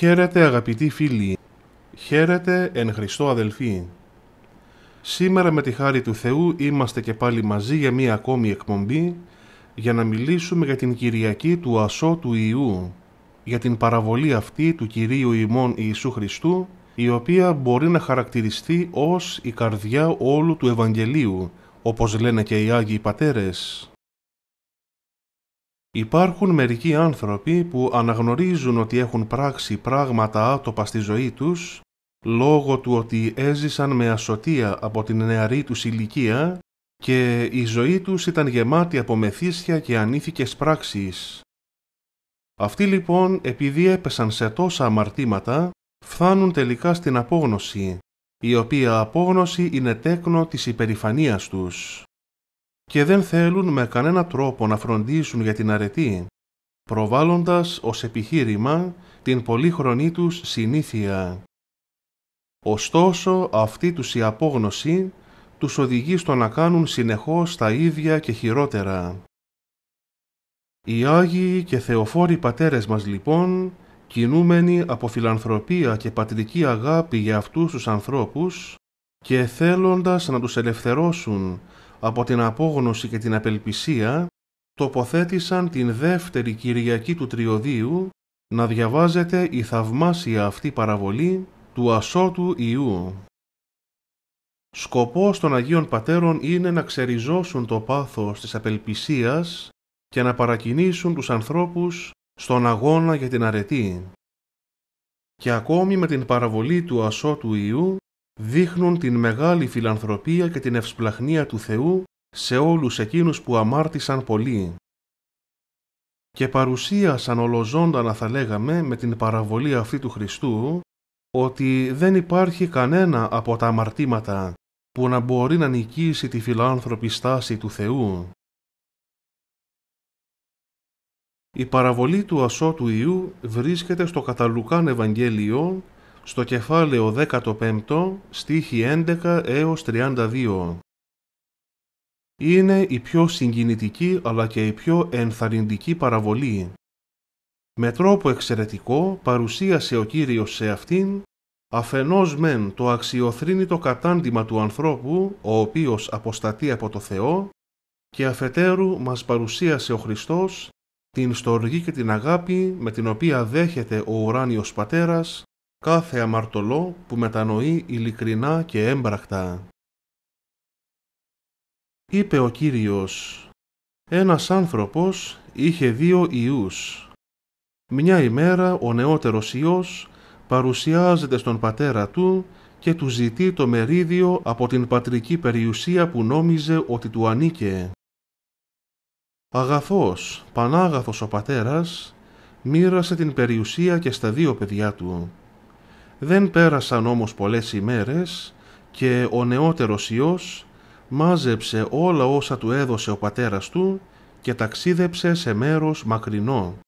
Χαίρετε αγαπητοί φίλοι, χαίρετε εν Χριστώ αδελφοί. Σήμερα με τη χάρη του Θεού είμαστε και πάλι μαζί για μία ακόμη εκπομπή για να μιλήσουμε για την Κυριακή του Ασώ του Ιού, για την παραβολή αυτή του Κυρίου ημών Ιησού Χριστού, η οποία μπορεί να χαρακτηριστεί ως η καρδιά όλου του Ευαγγελίου, όπως λένε και οι Άγιοι Πατέρες. Υπάρχουν μερικοί άνθρωποι που αναγνωρίζουν ότι έχουν πράξει πράγματα άτοπα στη ζωή τους λόγω του ότι έζησαν με ασωτεία από την νεαρή τους ηλικία και η ζωή τους ήταν γεμάτη από μεθύσια και ανήθικες πράξεις. Αυτοί λοιπόν επειδή έπεσαν σε τόσα αμαρτήματα φθάνουν τελικά στην απόγνωση, η οποία απόγνωση είναι τέκνο της υπερηφανίας τους και δεν θέλουν με κανένα τρόπο να φροντίσουν για την αρετή, προβάλλοντας ως επιχείρημα την πολύχρονή τους συνήθεια. Ωστόσο, αυτή τους η απόγνωση τους οδηγεί στο να κάνουν συνεχώς τα ίδια και χειρότερα. Οι Άγιοι και Θεοφόροι πατέρες μας λοιπόν, κινούμενοι από φιλανθρωπία και πατρική αγάπη για αυτούς τους ανθρώπους και θέλοντας να τους ελευθερώσουν από την απόγνωση και την απελπισία τοποθέτησαν την δεύτερη Κυριακή του τριοδίου να διαβάζεται η θαυμάσια αυτή παραβολή του Ασώτου Ιού. Σκοπός των Αγίων Πατέρων είναι να ξεριζώσουν το πάθος της απελπισίας και να παρακινήσουν τους ανθρώπους στον αγώνα για την αρετή. Και ακόμη με την παραβολή του Ασώτου Ιού δείχνουν την μεγάλη φιλανθρωπία και την ευσπλαχνία του Θεού σε όλους εκείνους που αμάρτησαν πολύ και παρουσίασαν να θα λέγαμε με την παραβολή αυτή του Χριστού ότι δεν υπάρχει κανένα από τα αμαρτήματα που να μπορεί να νικήσει τη φιλάνθρωπη στάση του Θεού. Η παραβολή του Ασώτου Ιού βρίσκεται στο Καταλουκάν Ευαγγέλιο στο κεφάλαιο 15, στίχη 11 έως 32. Είναι η πιο συγκινητική αλλά και η πιο ενθαρρυντική παραβολή. Με τρόπο εξαιρετικό παρουσίασε ο Κύριος σε αυτήν αφενός μεν το αξιοθρύνητο κατάντημα του ανθρώπου, ο οποίος αποστατεί από το Θεό, και αφετέρου μας παρουσίασε ο Χριστός την στοργή και την αγάπη με την οποία δέχεται ο ουράνιος πατέρας κάθε αμαρτωλό που μετανοεί ειλικρινά και έμπρακτα. Είπε ο Κύριος, ένας άνθρωπος είχε δύο ιούς. Μια ημέρα ο νεότερος ιός παρουσιάζεται στον πατέρα του και του ζητεί το μερίδιο από την πατρική περιουσία που νόμιζε ότι του ανήκε. Αγαθός, πανάγαθος ο πατέρας, μοίρασε την περιουσία και στα δύο παιδιά του. Δεν πέρασαν όμως πολλές ημέρες και ο νεότερος ιός μάζεψε όλα όσα του έδωσε ο πατέρας του και ταξίδεψε σε μέρος μακρινό.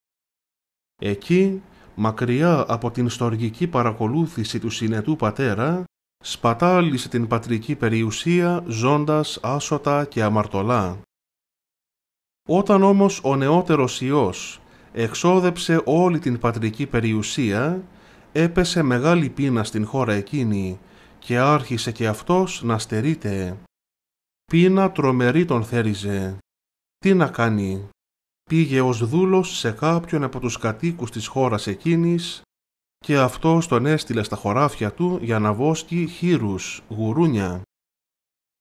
Εκεί, μακριά από την στοργική παρακολούθηση του συνετού πατέρα, σπατάλησε την πατρική περιουσία ζώντας άσωτα και αμαρτωλά. Όταν όμως ο νεότερος ιός εξόδεψε όλη την πατρική περιουσία έπεσε μεγάλη πείνα στην χώρα εκείνη και άρχισε και αυτός να στερείται. Πείνα τρομερή τον θέριζε. Τι να κάνει. Πήγε ως δούλος σε κάποιον από τους κατοίκους της χώρας εκείνης και αυτός τον έστειλε στα χωράφια του για να βόσκει χείρους, γουρούνια.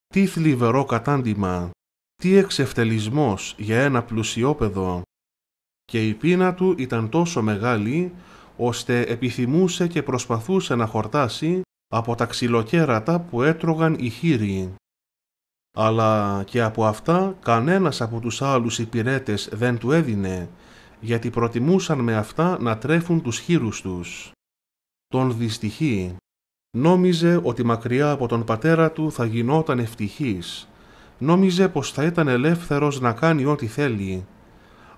Τι θλιβερό κατάντημα, τι εξευτελισμός για ένα πλουσιόπεδο. Και η πείνα του ήταν τόσο μεγάλη ώστε επιθυμούσε και προσπαθούσε να χορτάσει από τα ξυλοκέρατα που έτρωγαν οι χείριοι. Αλλά και από αυτά κανένας από τους άλλους υπηρέτες δεν του έδινε, γιατί προτιμούσαν με αυτά να τρέφουν τους χείρους τους. Τον δυστυχεί. Νόμιζε ότι μακριά από τον πατέρα του θα γινόταν ευτυχής. Νόμιζε πως θα ήταν ελεύθερος να κάνει ό,τι θέλει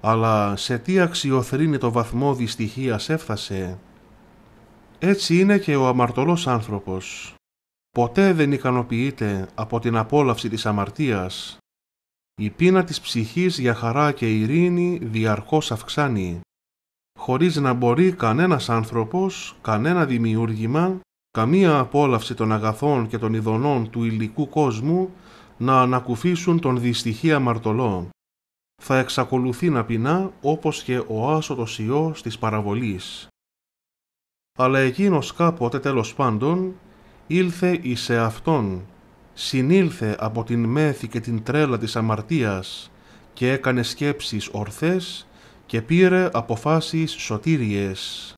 αλλά σε τι αξιοθρύνει το βαθμό δυστυχίας έφτασε. Έτσι είναι και ο αμαρτωλός άνθρωπος. Ποτέ δεν ικανοποιείται από την απόλαυση της αμαρτίας. Η πείνα της ψυχής για χαρά και ειρήνη διαρκώς αυξάνει, χωρίς να μπορεί κανένας άνθρωπος, κανένα δημιούργημα, καμία απόλαυση των αγαθών και των ειδονών του υλικού κόσμου να ανακουφίσουν τον δυστυχή αμαρτωλό θα εξακολουθεί να πεινά όπως και ο άσωτος ιός της παραβολής. Αλλά εκείνος κάποτε τέλος πάντων ήλθε εις αυτόν, συνήλθε από την μέθη και την τρέλα της αμαρτίας και έκανε σκέψεις ορθές και πήρε αποφάσεις σωτήριες.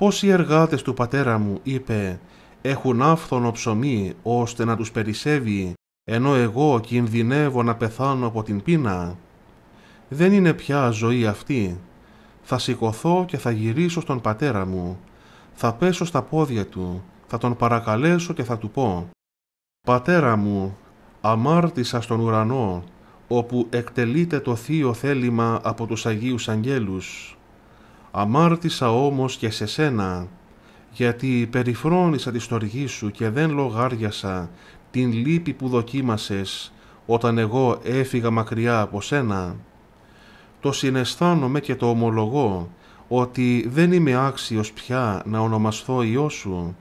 «Πώς οι εργάτες του πατέρα μου» είπε «έχουν άφθονο ψωμί ώστε να τους περισσεύει ενώ εγώ κινδυνεύω να πεθάνω από την πείνα. Δεν είναι πια ζωή αυτή. Θα σηκωθώ και θα γυρίσω στον πατέρα μου. Θα πέσω στα πόδια του, θα τον παρακαλέσω και θα του πω «Πατέρα μου, αμάρτησα στον ουρανό, όπου εκτελείται το θείο θέλημα από τους Αγίους Αγγέλους. Αμάρτησα όμως και σε σένα, γιατί περιφρόνησα τη στοργή σου και δεν λογάριασα την λύπη που δοκίμασες όταν εγώ έφυγα μακριά από σένα. Το συναισθάνομαι και το ομολογώ ότι δεν είμαι άξιος πια να ονομαστώ Υιός σου.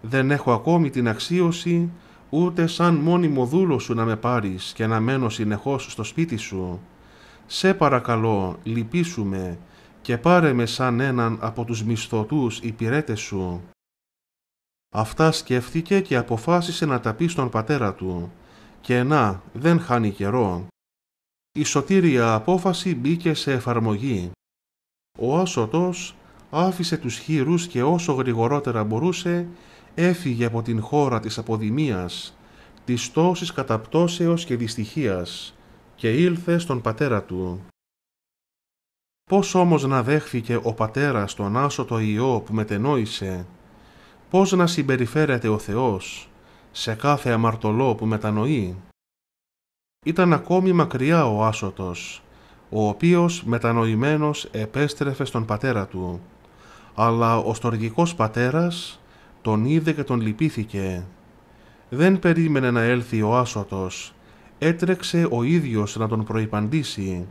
Δεν έχω ακόμη την αξίωση ούτε σαν μόνιμο δούλο σου να με πάρεις και να μένω συνεχώς στο σπίτι σου. Σε παρακαλώ, λυπήσου με και πάρε με σαν έναν από τους μισθωτούς υπηρέτες σου. Αυτά σκέφτηκε και αποφάσισε να τα πει στον πατέρα του. Και να, δεν χάνει καιρό. Η σωτήρια απόφαση μπήκε σε εφαρμογή. Ο Άσωτος άφησε τους χείρους και όσο γρηγορότερα μπορούσε έφυγε από την χώρα της αποδημίας, της τόσης καταπτώσεως και δυστυχίας και ήλθε στον πατέρα του. Πώς όμως να δέχθηκε ο πατέρας τον άσωτο ιό που μετενόησε πώς να συμπεριφέρεται ο Θεός σε κάθε αμαρτωλό που μετανοεί. Ήταν ακόμη μακριά ο Άσωτος, ο οποίος μετανοημένος επέστρεφε στον πατέρα του, αλλά ο στοργικός πατέρας τον είδε και τον λυπήθηκε. Δεν περίμενε να έλθει ο Άσωτος, έτρεξε ο ίδιος να τον προϋπαντήσει.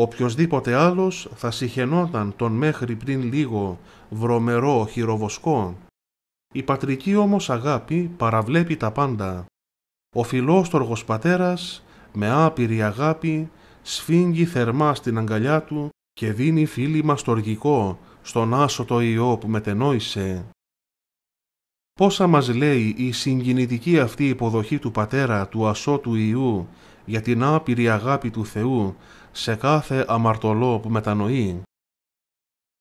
Οποιοςδήποτε άλλος θα συχαινόταν τον μέχρι πριν λίγο βρωμερό χειροβοσκό. Η πατρική όμως αγάπη παραβλέπει τα πάντα. Ο φιλόστοργος πατέρας με άπειρη αγάπη σφίγγει θερμά στην αγκαλιά του και δίνει φίλημα στοργικό στον άσωτο ιό που μετενόησε. Πόσα μας λέει η συγκινητική αυτή υποδοχή του πατέρα του ασώτου ιού για την άπειρη αγάπη του Θεού σε κάθε αμαρτωλό που μετανοεί.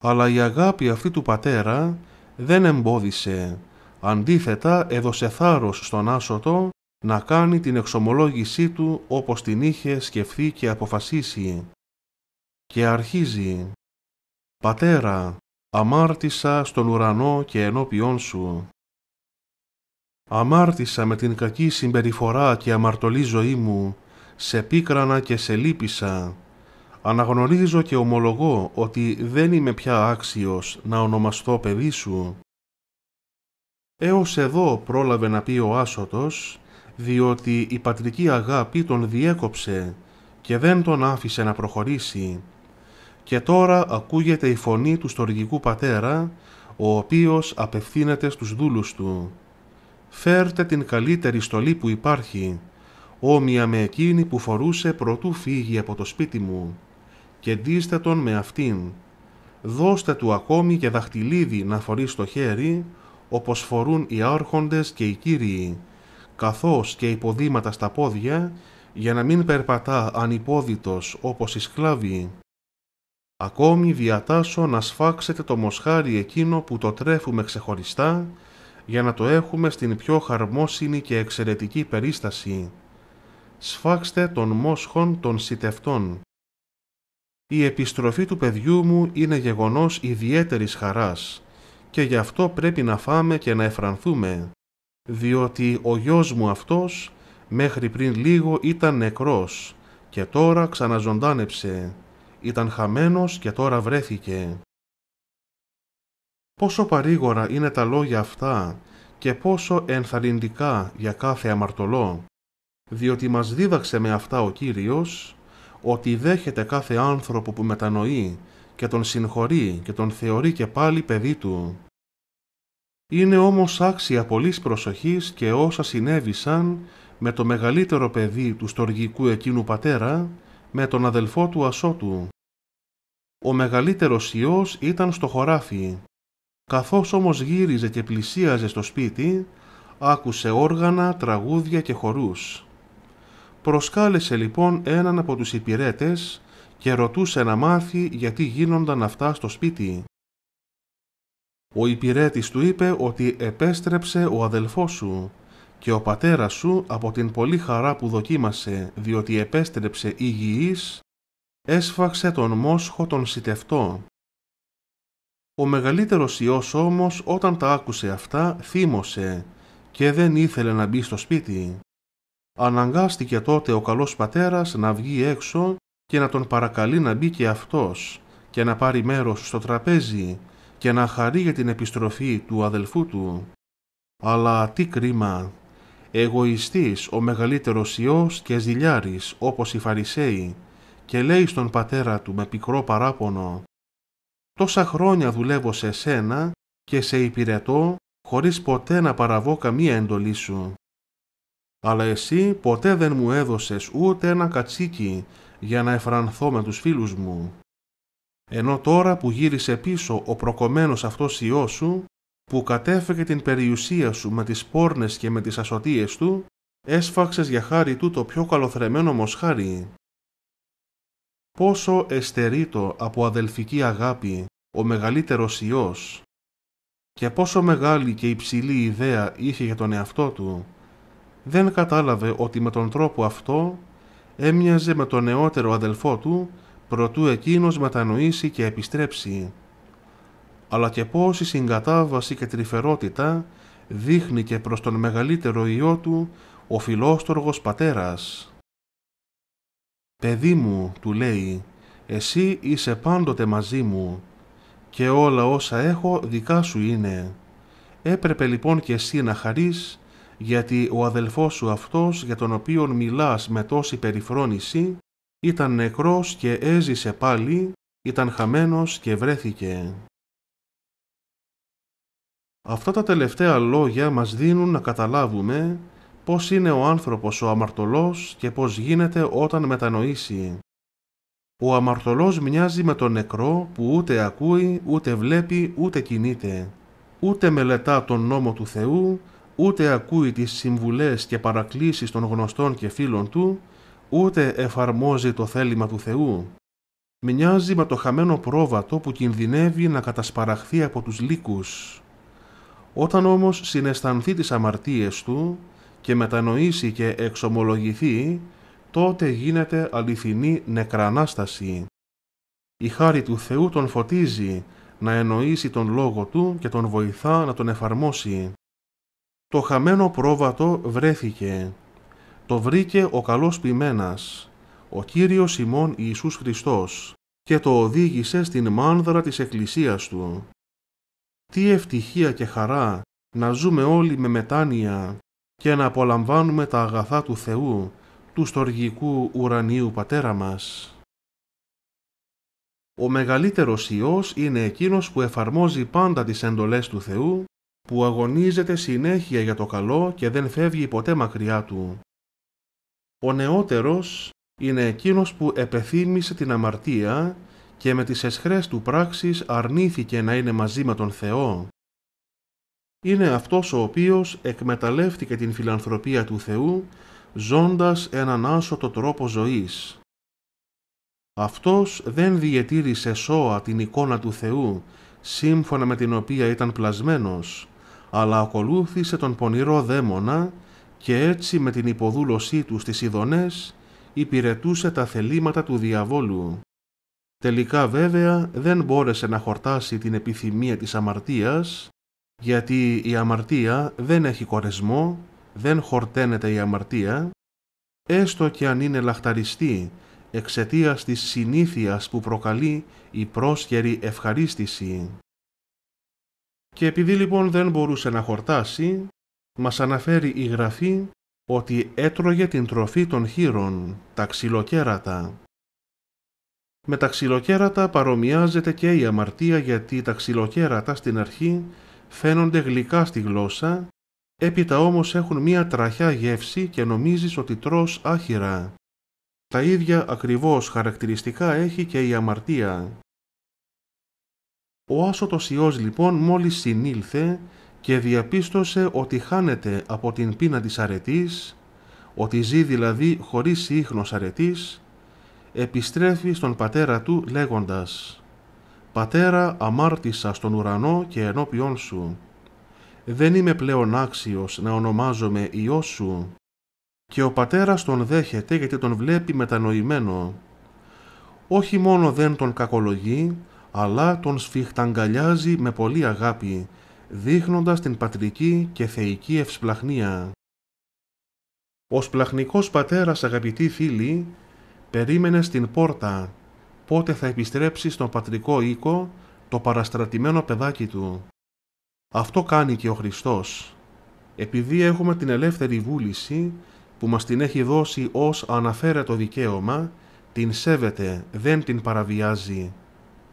Αλλά η αγάπη αυτή του πατέρα δεν εμπόδισε, αντίθετα έδωσε θάρρος στον άσωτο να κάνει την εξομολόγησή του όπως την είχε σκεφτεί και αποφασίσει. Και αρχίζει «Πατέρα, αμάρτησα στον ουρανό και ενώπιόν σου. Αμάρτησα με την κακή συμπεριφορά και αμαρτωλή ζωή μου σε πίκρανα και σε λύπησα. Αναγνωρίζω και ομολογώ ότι δεν είμαι πια άξιος να ονομαστώ παιδί σου. Έως εδώ πρόλαβε να πει ο Άσωτος, διότι η πατρική αγάπη τον διέκοψε και δεν τον άφησε να προχωρήσει. Και τώρα ακούγεται η φωνή του στοργικού πατέρα, ο οποίος απευθύνεται στους δούλους του. «Φέρτε την καλύτερη στολή που υπάρχει», όμοια με εκείνη που φορούσε προτού φύγει από το σπίτι μου, και ντύστε τον με αυτήν. Δώστε του ακόμη και δαχτυλίδι να φορεί στο χέρι, όπως φορούν οι άρχοντες και οι κύριοι, καθώς και υποδήματα στα πόδια, για να μην περπατά ανυπόδητος όπως οι σκλάβοι. Ακόμη διατάσω να σφάξετε το μοσχάρι εκείνο που το τρέφουμε ξεχωριστά, για να το έχουμε στην πιο χαρμόσυνη και εξαιρετική περίσταση σφάξτε τον μόσχων των σιτευτών. Η επιστροφή του παιδιού μου είναι γεγονός ιδιαίτερης χαράς και γι' αυτό πρέπει να φάμε και να εφρανθούμε, διότι ο γιος μου αυτός μέχρι πριν λίγο ήταν νεκρός και τώρα ξαναζωντάνεψε, ήταν χαμένος και τώρα βρέθηκε. Πόσο παρήγορα είναι τα λόγια αυτά και πόσο ενθαρρυντικά για κάθε αμαρτωλό διότι μας δίδαξε με αυτά ο Κύριος ότι δέχεται κάθε άνθρωπο που μετανοεί και τον συγχωρεί και τον θεωρεί και πάλι παιδί του. Είναι όμως άξια πολλής προσοχής και όσα συνέβησαν με το μεγαλύτερο παιδί του στοργικού εκείνου πατέρα, με τον αδελφό του Ασώτου. Ο μεγαλύτερος Υιός ήταν στο χωράφι. Καθώς όμως γύριζε και πλησίαζε στο σπίτι, άκουσε όργανα, τραγούδια και χορούς. Προσκάλεσε λοιπόν έναν από τους υπηρέτες και ρωτούσε να μάθει γιατί γίνονταν αυτά στο σπίτι. Ο υπηρέτης του είπε ότι επέστρεψε ο αδελφός σου και ο πατέρας σου από την πολύ χαρά που δοκίμασε διότι επέστρεψε υγιής έσφαξε τον μόσχο τον σιτευτό. Ο μεγαλύτερος ιός όμως όταν τα άκουσε αυτά θύμωσε και δεν ήθελε να μπει στο σπίτι. Αναγκάστηκε τότε ο καλός πατέρας να βγει έξω και να τον παρακαλεί να μπει και αυτός και να πάρει μέρος στο τραπέζι και να χαρεί για την επιστροφή του αδελφού του. Αλλά τι κρίμα! Εγωιστής ο μεγαλύτερος ιός και ζηλιάρης όπως οι Φαρισαίοι και λέει στον πατέρα του με πικρό παράπονο «Τόσα χρόνια δουλεύω σε σένα και σε υπηρετώ χωρίς ποτέ να παραβώ καμία εντολή σου αλλά εσύ ποτέ δεν μου έδωσες ούτε ένα κατσίκι για να εφρανθώ με τους φίλους μου. Ενώ τώρα που γύρισε πίσω ο προκομμένος αυτός ιός σου, που κατέφεγε την περιουσία σου με τις πόρνες και με τις ασωτίες του, έσφαξες για χάρη του το πιο καλοθρεμένο μοσχάρι. Πόσο εστερείτο από αδελφική αγάπη ο μεγαλύτερος ιός και πόσο μεγάλη και υψηλή ιδέα είχε για τον εαυτό του δεν κατάλαβε ότι με τον τρόπο αυτό έμοιαζε με τον νεότερο αδελφό του προτού εκείνος μετανοήσει και επιστρέψει. Αλλά και η συγκατάβαση και τρυφερότητα δείχνει και προς τον μεγαλύτερο ιό του ο φιλόστοργος πατέρας. «Παιδί μου», του λέει, «εσύ είσαι πάντοτε μαζί μου και όλα όσα έχω δικά σου είναι. Έπρεπε λοιπόν και εσύ να χαρείς γιατί ο αδελφός σου αυτός για τον οποίον μιλάς με τόση περιφρόνηση ήταν νεκρός και έζησε πάλι, ήταν χαμένος και βρέθηκε. Αυτά τα τελευταία λόγια μας δίνουν να καταλάβουμε πώς είναι ο άνθρωπος ο αμαρτωλός και πώς γίνεται όταν μετανοήσει. Ο αμαρτωλός μοιάζει με τον νεκρό που ούτε ακούει, ούτε βλέπει, ούτε κινείται, ούτε μελετά τον νόμο του Θεού ούτε ακούει τις συμβουλές και παρακλήσεις των γνωστών και φίλων του, ούτε εφαρμόζει το θέλημα του Θεού. Μοιάζει με το χαμένο πρόβατο που κινδυνεύει να κατασπαραχθεί από τους λύκους. Όταν όμως συναισθανθεί τις αμαρτίες του και μετανοήσει και εξομολογηθεί, τότε γίνεται αληθινή νεκρανάσταση. Η χάρη του Θεού τον φωτίζει να εννοήσει τον λόγο του και τον βοηθά να τον εφαρμόσει. Το χαμένο πρόβατο βρέθηκε. Το βρήκε ο καλός ποιμένας, ο Κύριος ημών Ιησούς Χριστός, και το οδήγησε στην μάνδρα της εκκλησίας του. Τι ευτυχία και χαρά να ζούμε όλοι με μετάνοια και να απολαμβάνουμε τα αγαθά του Θεού, του στοργικού ουρανίου Πατέρα μας. Ο μεγαλύτερος Υιός είναι εκείνος που εφαρμόζει πάντα τις εντολές του Θεού που αγωνίζεται συνέχεια για το καλό και δεν φεύγει ποτέ μακριά του. Ο νεότερος είναι εκείνος που επεθύμησε την αμαρτία και με τις εσχρές του πράξεις αρνήθηκε να είναι μαζί με τον Θεό. Είναι αυτός ο οποίος εκμεταλλεύτηκε την φιλανθρωπία του Θεού ζώντας έναν άσωτο τρόπο ζωής. Αυτός δεν διετήρησε σώα την εικόνα του Θεού, σύμφωνα με την οποία ήταν πλασμένος, αλλά ακολούθησε τον πονηρό δαίμονα και έτσι με την υποδούλωσή του στις ειδονές υπηρετούσε τα θελήματα του διαβόλου. Τελικά βέβαια δεν μπόρεσε να χορτάσει την επιθυμία της αμαρτίας, γιατί η αμαρτία δεν έχει κορεσμό, δεν χορταίνεται η αμαρτία, έστω και αν είναι λαχταριστή εξαιτίας της συνήθειας που προκαλεί η πρόσχερη ευχαρίστηση. Και επειδή λοιπόν δεν μπορούσε να χορτάσει, μας αναφέρει η Γραφή ότι έτρωγε την τροφή των χείρων, τα ξυλοκέρατα. Με τα ξυλοκέρατα παρομοιάζεται και η αμαρτία γιατί τα ξυλοκέρατα στην αρχή φαίνονται γλυκά στη γλώσσα, έπειτα όμως έχουν μία τραχιά γεύση και νομίζεις ότι τρως άχυρα. Τα ίδια ακριβώς χαρακτηριστικά έχει και η αμαρτία. Ο άσωτος Υιός λοιπόν μόλις συνήλθε και διαπίστωσε ότι χάνεται από την πείνα της αρετής, ότι ζει δηλαδή χωρίς ίχνος αρετής, επιστρέφει στον πατέρα του λέγοντας «Πατέρα αμάρτησα στον ουρανό και ενώπιόν σου. Δεν είμαι πλέον άξιος να ονομάζομαι Υιός σου». Και ο πατέρας τον δέχεται γιατί τον βλέπει μετανοημένο. Όχι μόνο δεν τον κακολογεί, αλλά τον σφιχταγκαλιάζει με πολύ αγάπη, δείχνοντας την πατρική και θεϊκή ευσπλαχνία. Ο σπλαχνικός πατέρας, αγαπητή φίλοι, περίμενε στην πόρτα, πότε θα επιστρέψει στον πατρικό οίκο το παραστρατημένο παιδάκι του. Αυτό κάνει και ο Χριστός. Επειδή έχουμε την ελεύθερη βούληση που μας την έχει δώσει ως αναφέρετο δικαίωμα, την σέβεται, δεν την παραβιάζει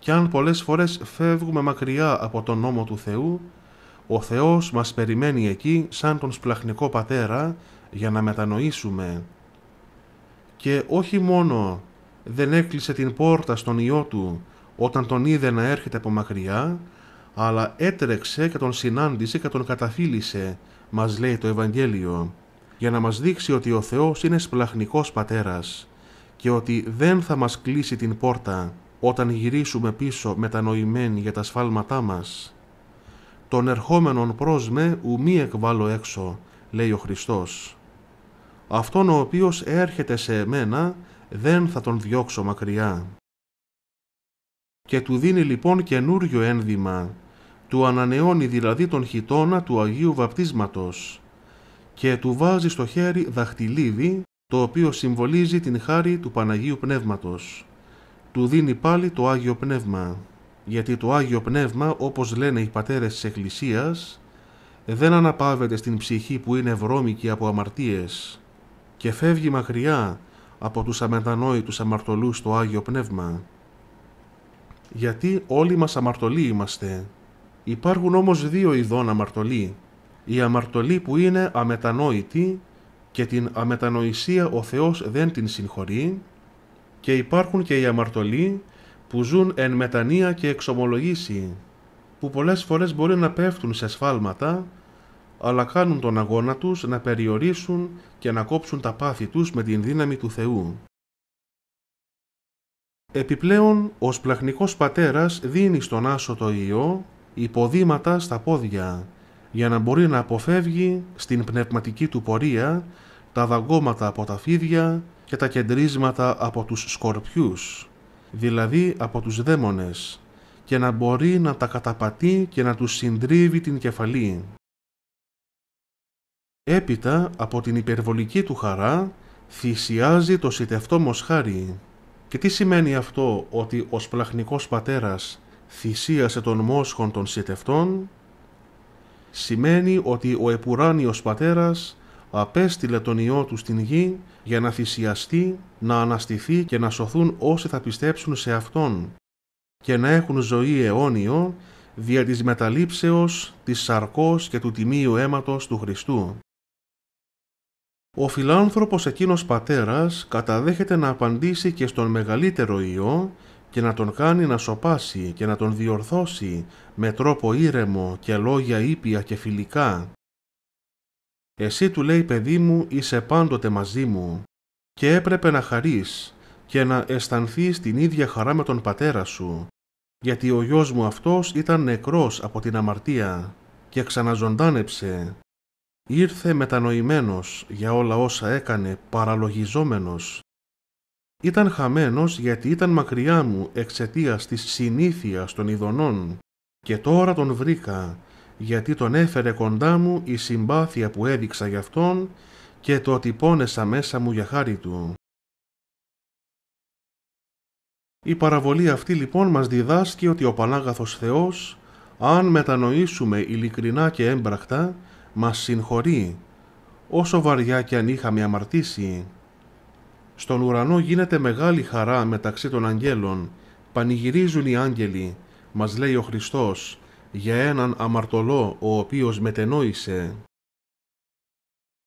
κι αν πολλές φορές φεύγουμε μακριά από τον νόμο του Θεού, ο Θεός μας περιμένει εκεί σαν τον σπλαχνικό πατέρα για να μετανοήσουμε. Και όχι μόνο δεν έκλεισε την πόρτα στον Υιό Του όταν τον είδε να έρχεται από μακριά, αλλά έτρεξε και τον συνάντησε και τον καταφύλησε, μας λέει το Ευαγγέλιο, για να μας δείξει ότι ο Θεός είναι σπλαχνικός πατέρας και ότι δεν θα μας κλείσει την πόρτα όταν γυρίσουμε πίσω μετανοημένοι για τα σφάλματά μας. «Τον ερχόμενον προς με ουμή εκβάλλω έξω», λέει ο Χριστός. «Αυτόν ο οποίος έρχεται σε εμένα δεν θα τον διώξω μακριά». Και του δίνει λοιπόν καινούριο ένδυμα, του ανανεώνει δηλαδή τον χιτώνα του Αγίου Βαπτίσματος και του βάζει στο χέρι δαχτυλίδι, το οποίο συμβολίζει την χάρη του Παναγίου Πνεύματος του δίνει πάλι το Άγιο Πνεύμα. Γιατί το Άγιο Πνεύμα, όπως λένε οι πατέρες της Εκκλησίας, δεν αναπαύεται στην ψυχή που είναι βρώμικη από αμαρτίες και φεύγει μακριά από τους αμετανόητους αμαρτωλούς το Άγιο Πνεύμα. Γιατί όλοι μας αμαρτωλοί είμαστε. Υπάρχουν όμως δύο ειδών αμαρτωλοί. Η αμαρτωλή που είναι αμετανόητη και την αμετανοησία ο Θεός δεν την συγχωρεί και υπάρχουν και οι αμαρτωλοί που ζουν εν μετανία και εξομολογήσει, που πολλές φορές μπορεί να πέφτουν σε σφάλματα, αλλά κάνουν τον αγώνα τους να περιορίσουν και να κόψουν τα πάθη τους με την δύναμη του Θεού. Επιπλέον, ο σπλαχνικός πατέρας δίνει στον άσο το ιό υποδήματα στα πόδια, για να μπορεί να αποφεύγει στην πνευματική του πορεία τα δαγκώματα από τα φίδια και τα κεντρίσματα από τους σκορπιούς, δηλαδή από τους δαίμονες, και να μπορεί να τα καταπατεί και να τους συντρίβει την κεφαλή. Έπειτα από την υπερβολική του χαρά θυσιάζει το σιτευτό μοσχάρι. Και τι σημαίνει αυτό ότι ο σπλαχνικός πατέρας θυσίασε τον μόσχον των σιτευτών? Σημαίνει ότι ο επουράνιος πατέρας απέστειλε τον ιό του στην γη για να θυσιαστεί, να αναστηθεί και να σωθούν όσοι θα πιστέψουν σε Αυτόν και να έχουν ζωή αιώνιο δια της μεταλήψεως, της σαρκός και του τιμίου αίματος του Χριστού. Ο φιλάνθρωπος εκείνος πατέρας καταδέχεται να απαντήσει και στον μεγαλύτερο ιό και να τον κάνει να σοπάσει και να τον διορθώσει με τρόπο ήρεμο και λόγια ήπια και φιλικά εσύ του λέει παιδί μου είσαι πάντοτε μαζί μου και έπρεπε να χαρείς και να αισθανθείς την ίδια χαρά με τον πατέρα σου γιατί ο γιος μου αυτός ήταν νεκρός από την αμαρτία και ξαναζωντάνεψε. Ήρθε μετανοημένος για όλα όσα έκανε παραλογιζόμενος. Ήταν χαμένος γιατί ήταν μακριά μου εξαιτίας της συνήθειας των ειδονών και τώρα τον βρήκα γιατί τον έφερε κοντά μου η συμπάθεια που έδειξα γι' αυτόν και το ότι πόνεσα μέσα μου για χάρη του. Η παραβολή αυτή λοιπόν μας διδάσκει ότι ο Πανάγαθος Θεός, αν μετανοήσουμε ειλικρινά και έμπρακτα, μας συγχωρεί, όσο βαριά κι αν είχαμε αμαρτήσει. Στον ουρανό γίνεται μεγάλη χαρά μεταξύ των αγγέλων, πανηγυρίζουν οι άγγελοι, μας λέει ο Χριστός, για έναν αμαρτωλό ο οποίος μετενόησε.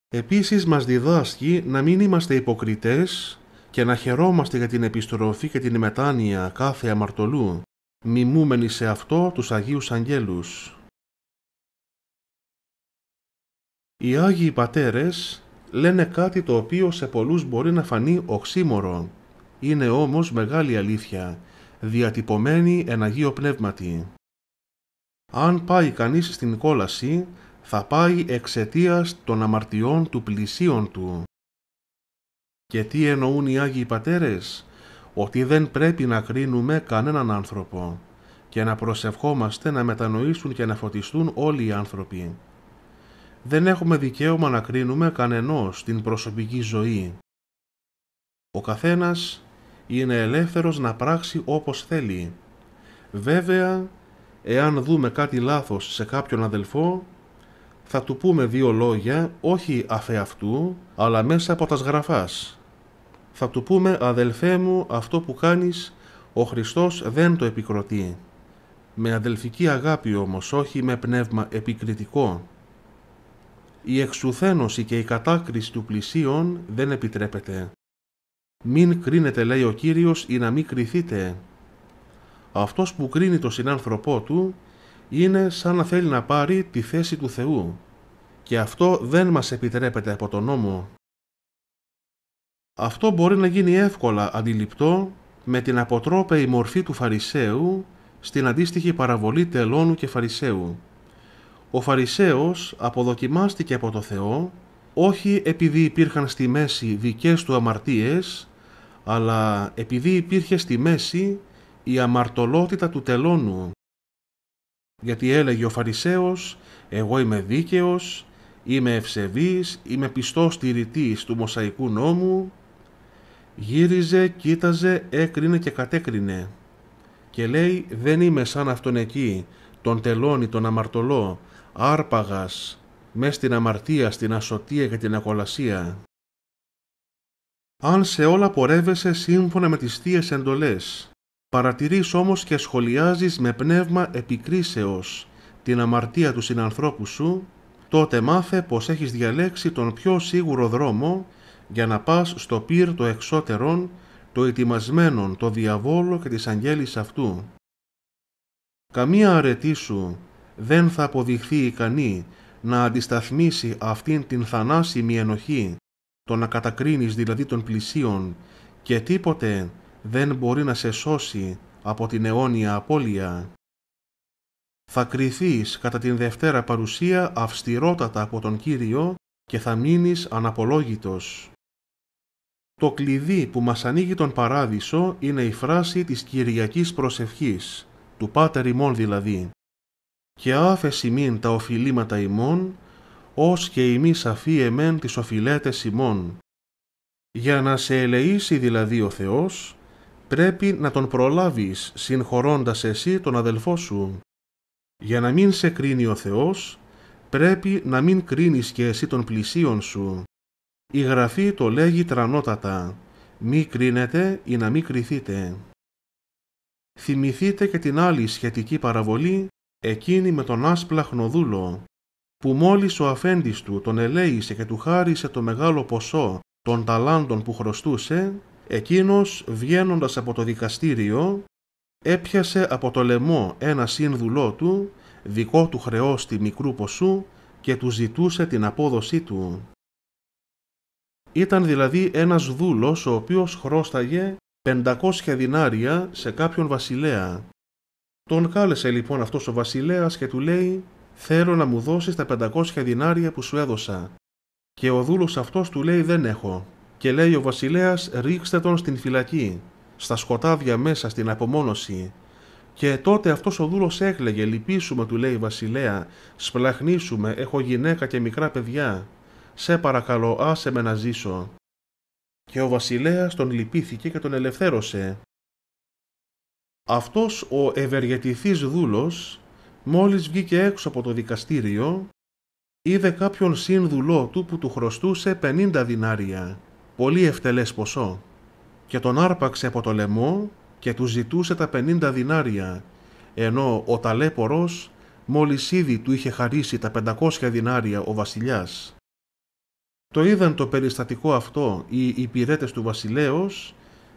Επίσης μας διδάσκει να μην είμαστε υποκριτές και να χαιρόμαστε για την επιστροφή και την μετάνοια κάθε αμαρτωλού, μιμούμενοι σε αυτό τους Αγίους Αγγέλους. Οι Άγιοι Πατέρες λένε κάτι το οποίο σε πολλούς μπορεί να φανεί οξύμορο, είναι όμως μεγάλη αλήθεια, διατυπωμένη εν Πνεύματι. Αν πάει κανείς στην κόλαση, θα πάει εξαιτίας των αμαρτιών του πλησίον του. Και τι εννοούν οι Άγιοι Πατέρες, ότι δεν πρέπει να κρίνουμε κανέναν άνθρωπο και να προσευχόμαστε να μετανοήσουν και να φωτιστούν όλοι οι άνθρωποι. Δεν έχουμε δικαίωμα να κρίνουμε κανενός την προσωπική ζωή. Ο καθένας είναι ελεύθερος να πράξει όπως θέλει. Βέβαια, Εάν δούμε κάτι λάθος σε κάποιον αδελφό, θα του πούμε δύο λόγια, όχι αυτού, αλλά μέσα από τα σγραφάς. Θα του πούμε «Αδελφέ μου, αυτό που κάνεις, ο Χριστός δεν το επικροτεί». Με αδελφική αγάπη όμως, όχι με πνεύμα επικριτικό. Η εξουθένωση και η κατάκριση του πλησίων δεν επιτρέπεται. «Μην κρίνετε» λέει ο Κύριος «ή να μην κριθείτε» αυτός που κρίνει τον συνάνθρωπό του είναι σαν να θέλει να πάρει τη θέση του Θεού και αυτό δεν μας επιτρέπεται από τον νόμο. Αυτό μπορεί να γίνει εύκολα αντιληπτό με την αποτρόπαιη μορφή του Φαρισαίου στην αντίστοιχη παραβολή τελώνου και Φαρισαίου. Ο Φαρισαίος αποδοκιμάστηκε από το Θεό όχι επειδή υπήρχαν στη μέση δικές του αμαρτίες αλλά επειδή υπήρχε στη μέση η αμαρτωλότητα του τελώνου. Γιατί έλεγε ο Φαρισαίος «Εγώ είμαι δίκαιος, είμαι ευσεβής, είμαι πιστός τηρητής του Μοσαϊκού νόμου». Γύριζε, κοίταζε, έκρινε και κατέκρινε. Και λέει «Δεν είμαι σαν αυτόν εκεί, τον τελώνει, τον αμαρτωλό, άρπαγας, μες στην αμαρτία, στην ασωτεία και την ακολασία». Αν σε όλα πορεύεσαι σύμφωνα με τις θείες εντολές, Παρατηρείς όμως και σχολιάζεις με πνεύμα επικρίσεως την αμαρτία του συνανθρώπου σου, τότε μάθε πως έχεις διαλέξει τον πιο σίγουρο δρόμο για να πας στο πύρ το εξώτερον, το ετοιμασμένον, το διαβόλο και τις αγγέλης αυτού. Καμία αρετή σου δεν θα αποδειχθεί ικανή να αντισταθμίσει αυτήν την θανάσιμη ενοχή, το να κατακρίνεις δηλαδή των πλησίων και τίποτε δεν μπορεί να σε σώσει από την αιώνια απώλεια. Θα κριθείς κατά την Δευτέρα παρουσία αυστηρότατα από τον Κύριο και θα μείνεις αναπολόγητος. Το κλειδί που μας ανοίγει τον Παράδεισο είναι η φράση της Κυριακής Προσευχής, του Πάτερ ημών δηλαδή. «Και άφεση μην τα οφειλήματα ημών, ως και ημί σαφή εμέν τις οφειλέτες ημών». Για να σε ελεήσει δηλαδή ο Θεός, πρέπει να τον προλάβεις συγχωρώντας εσύ τον αδελφό σου. Για να μην σε κρίνει ο Θεός, πρέπει να μην κρίνεις και εσύ τον πλησίον σου. Η Γραφή το λέγει τρανότατα, μη κρίνετε ή να μη κρυθείτε. Θυμηθείτε και την άλλη σχετική παραβολή, εκείνη με τον άσπλαχνο δούλο, που μόλις ο αφέντης του τον ελέησε και του χάρισε το μεγάλο ποσό των ταλάντων που χρωστούσε, Εκείνος βγαίνοντας από το δικαστήριο έπιασε από το λαιμό ένα σύνδουλό του, δικό του τη μικρού ποσού και του ζητούσε την απόδοσή του. Ήταν δηλαδή ένας δούλος ο οποίος χρώσταγε 500 δινάρια σε κάποιον βασιλέα. Τον κάλεσε λοιπόν αυτός ο βασιλέας και του λέει «Θέλω να μου δώσεις τα 500 δινάρια που σου έδωσα». Και ο δούλος αυτός του λέει «Δεν έχω» και λέει ο βασιλέας ρίξτε τον στην φυλακή, στα σκοτάδια μέσα στην απομόνωση. Και τότε αυτός ο δούλος έκλαιγε, λυπήσουμε του λέει βασιλέα, σπλαχνίσουμε, έχω γυναίκα και μικρά παιδιά. Σε παρακαλώ άσε με να ζήσω. Και ο βασιλέας τον λυπήθηκε και τον ελευθέρωσε. Αυτός ο ευεργετηθής δούλος, μόλις βγήκε έξω από το δικαστήριο, είδε κάποιον σύνδουλό του που του χρωστούσε 50 δινάρια πολύ ευτελές ποσό και τον άρπαξε από το λαιμό και του ζητούσε τα πενήντα δινάρια, ενώ ο ταλέπορος μόλις ήδη του είχε χαρίσει τα πεντακόσια δινάρια ο βασιλιάς. Το είδαν το περιστατικό αυτό οι υπηρέτες του βασιλέως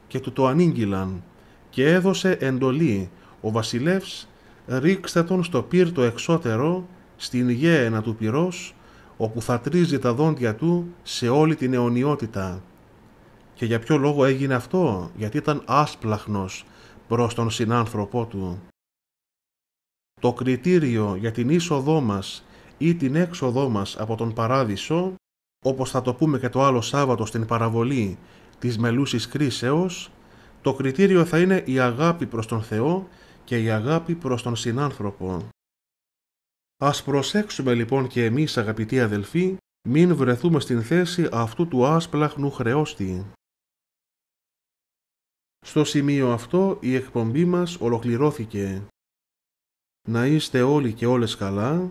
και του το ανήγγυλαν και έδωσε εντολή ο βασιλεύς ρίξτε τον στο πύρτο εξώτερο στην ένα του πυρός όπου θα τρίζει τα δόντια του σε όλη την αιωνιότητα και για ποιο λόγο έγινε αυτό, γιατί ήταν άσπλαχνος προς τον συνάνθρωπό του. Το κριτήριο για την είσοδό μας ή την έξοδό μας από τον παράδεισο, όπως θα το πούμε και το άλλο Σάββατο στην παραβολή της μελούσης κρίσεως, το κριτήριο θα είναι η αγάπη προς τον Θεό και η αγάπη προς τον συνάνθρωπο. Ας προσέξουμε λοιπόν και εμείς αγαπητοί αδελφοί, μην βρεθούμε στην θέση αυτού του άσπλαχνου χρεώστη. Στο σημείο αυτό η εκπομπή μας ολοκληρώθηκε. Να είστε όλοι και όλες καλά,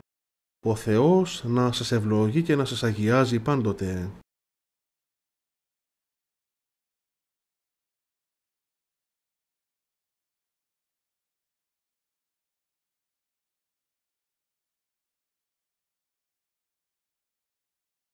ο Θεός να σας ευλογεί και να σας αγιάζει πάντοτε.